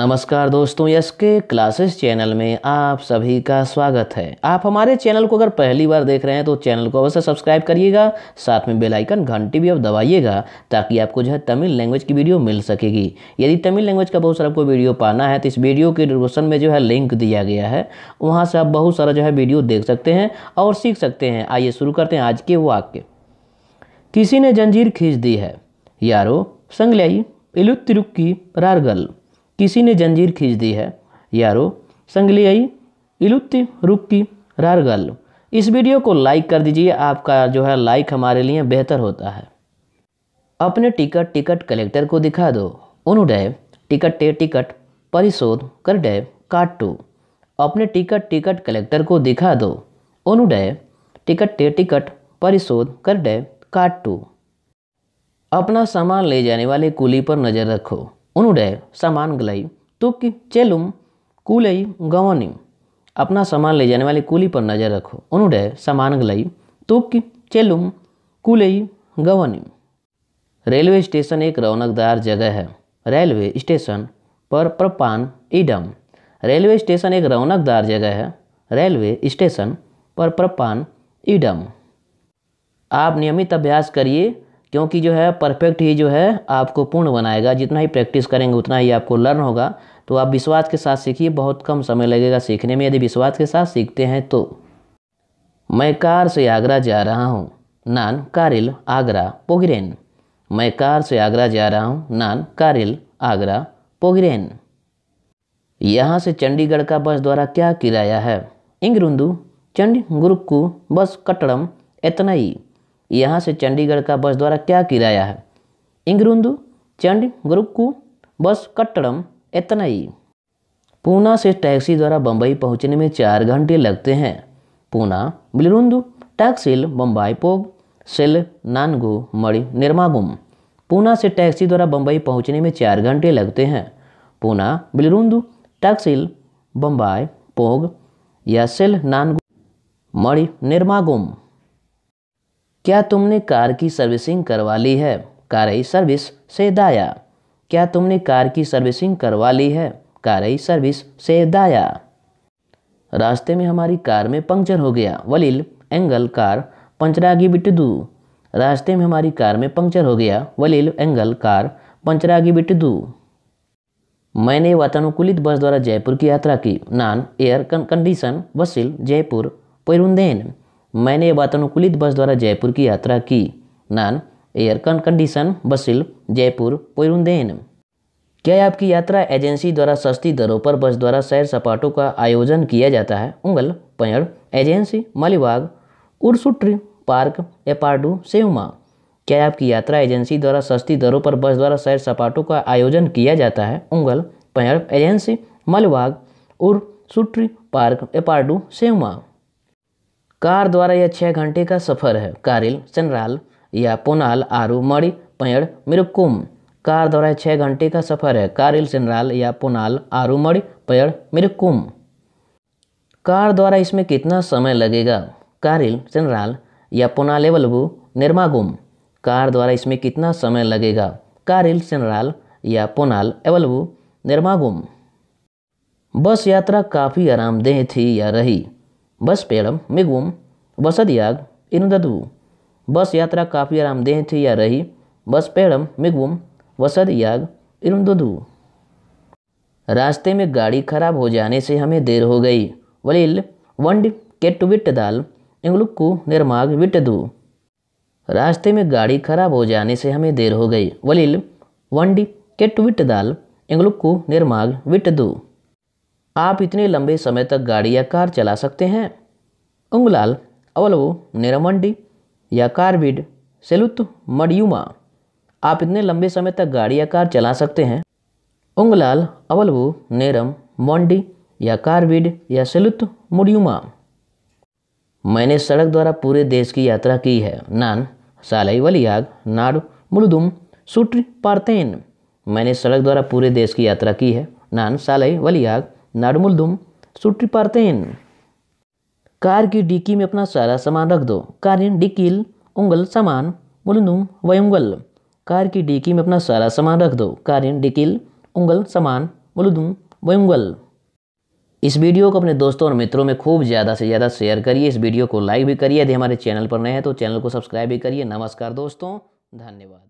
नमस्कार दोस्तों यस के क्लासेस चैनल में आप सभी का स्वागत है आप हमारे चैनल को अगर पहली बार देख रहे हैं तो चैनल को अवश्य सब्सक्राइब करिएगा साथ में बेल आइकन घंटी भी अब दबाइएगा ताकि आपको जो है तमिल लैंग्वेज की वीडियो मिल सकेगी यदि तमिल लैंग्वेज का बहुत सारा आपको वीडियो पाना है तो इस वीडियो के डिस्क्रिप्शन में जो है लिंक दिया गया है वहाँ से आप बहुत सारा जो है वीडियो देख सकते हैं और सीख सकते हैं आइए शुरू करते हैं आज के वाक्य किसी ने जंजीर खींच दी है यारो संग लाई इलुत्तिरुक्की रारगल किसी ने जंजीर खींच दी है यारो संगलियाई ले आई इलुत्ती रार गल इस वीडियो को लाइक कर दीजिए आपका जो है लाइक हमारे लिए बेहतर होता है अपने टिकट टिकट कलेक्टर को दिखा दो उन्होंने टिकट टे टिकट परिशोध कर डे टू अपने टिकट टिकट कलेक्टर को दिखा दो उन्होंने टिकट टे टिकट परिशोध कर डे टू अपना सामान ले जाने वाले कुली पर नज़र रखो उन्होंने सामान गलाई तुक चेलुम कुलई गवनी अपना सामान ले जाने वाली कुली पर नज़र रखो उन्होंने सामान गलाई तुक चेलुम कुलई गवनी रेलवे स्टेशन एक रौनकदार जगह है रेलवे स्टेशन पर प्रपान इडम रेलवे स्टेशन एक रौनकदार जगह है रेलवे स्टेशन पर प्रपान इडम आप नियमित अभ्यास करिए क्योंकि जो है परफेक्ट ही जो है आपको पूर्ण बनाएगा जितना ही प्रैक्टिस करेंगे उतना ही आपको लर्न होगा तो आप विश्वास के साथ सीखिए बहुत कम समय लगेगा सीखने में यदि विश्वास के साथ सीखते हैं तो मैं कार से आगरा जा रहा हूँ नान कारिल आगरा पोगरेन मैं कार से आगरा जा रहा हूँ नान कारिल आगरा पोगरेन यहाँ से चंडीगढ़ का बस द्वारा क्या किराया है इंगरुंदू गुरुकू बस कटड़म एतनई यहाँ से चंडीगढ़ का बस द्वारा क्या किराया है इंगरुंदु चंडी गुरुक्कू बस इतना ही पूना से टैक्सी द्वारा बम्बई पहुँचने में चार घंटे लगते हैं पूना बिलरुंदु टैक्सिल बम्बई पोग सेल नानगु मणि निर्मागुम पूना से टैक्सी द्वारा बम्बई पहुँचने में चार घंटे लगते हैं पूना बिलरुंदु टैक्सिल बम्बई पोग या सिल नानगु मणि निर्मागुम क्या तुमने कार की सर्विसिंग करवा ली है कारई सर्विस से दाया क्या तुमने कार की सर्विसिंग करवा ली है कारई सर्विस से दाया रास्ते में हमारी कार में पंक्चर हो गया वलील एंगल कार पंचरागी बिट दू रास्ते में हमारी कार में पंक्चर हो गया वलील एंगल कार पंचरागी बिट दू मैंने वातानुकूलित बस द्वारा जयपुर की यात्रा की नान एयर कंडीशन वसील जयपुर पैरुंदेन मैंने वातानुकूलित बस द्वारा जयपुर की यात्रा की नान एयर कंडीशन बसिल जयपुर पोरुंदेन क्या आपकी यात्रा एजेंसी द्वारा सस्ती दरों पर बस द्वारा सैर सपाटों का आयोजन किया जाता है उंगल पयड़ एजेंसी मालीबाग उर्सुट्री पार्क एपार्डू सेवमा क्या आपकी यात्रा एजेंसी द्वारा सस्ती दरों पर बस द्वारा सैर सपाटों का आयोजन किया जाता है उंगल पयड़ एजेंसी मालीबाग उर्सुट्री पार्क एपार्डू सेवमा कार द्वारा यह छः घंटे का सफ़र है कारिल चनराल या पोनाल आरू मणि पेड़ मिरुकुम कार द्वारा छः घंटे का सफ़र है कारिल चनराल या पोनाल आरू मणि पेड़ मिरुकुम कार द्वारा इसमें कितना समय लगेगा कारिल चनराल या पोनालेवलबू निर्मागुम कार द्वारा इसमें कितना समय लगेगा कारिल चनराल या पोनाल एवलबू निर्मागुम बस यात्रा काफ़ी आरामदेह थी या रही बस बसपेड़म मिगुम इन इनददू बस यात्रा काफ़ी आरामदेह थी या रही बस बसपेड़म मिगुम बसदियाग इनददू रास्ते में गाड़ी खराब हो जाने से हमें देर हो गई वलील वंड केट्टु विट दाल को निर्माग विट दू रास्ते में गाड़ी खराब हो जाने से हमें देर हो गई वलील के केट्टु विट दाल को निर्माग विट दू आप इतने लंबे समय तक गाड़ी या कार चला सकते हैं उंगलाल अवलवो निरमंडी या कारविड सेलुत मडयुमा आप इतने लंबे समय तक गाड़ी या कार चला सकते हैं उंगलाल अवलवो नेरम मोंडी या कारविड या सेलुत मुडयुमा मैंने सड़क द्वारा पूरे देश की यात्रा की है नान सालई वलियाग नाड मुलुदुम सुट्र पार्तेन मैंने सड़क द्वारा पूरे देश की यात्रा की है नान सालई वलियाग नाडमुलदुम हैं कार की डिक्की में अपना सारा सामान रख दो कारिन डिकील उंगल सामान मुलुंदुम वयुंगल कार की डिक्की में अपना सारा सामान रख दो कारिन डिकील उंगल सामान मुलुदुम वयुंगल इस वीडियो को अपने दोस्तों और मित्रों में खूब ज़्यादा से ज़्यादा शेयर करिए इस वीडियो को लाइक भी करिए यदि हमारे चैनल पर नए हैं तो चैनल को सब्सक्राइब भी करिए नमस्कार दोस्तों धन्यवाद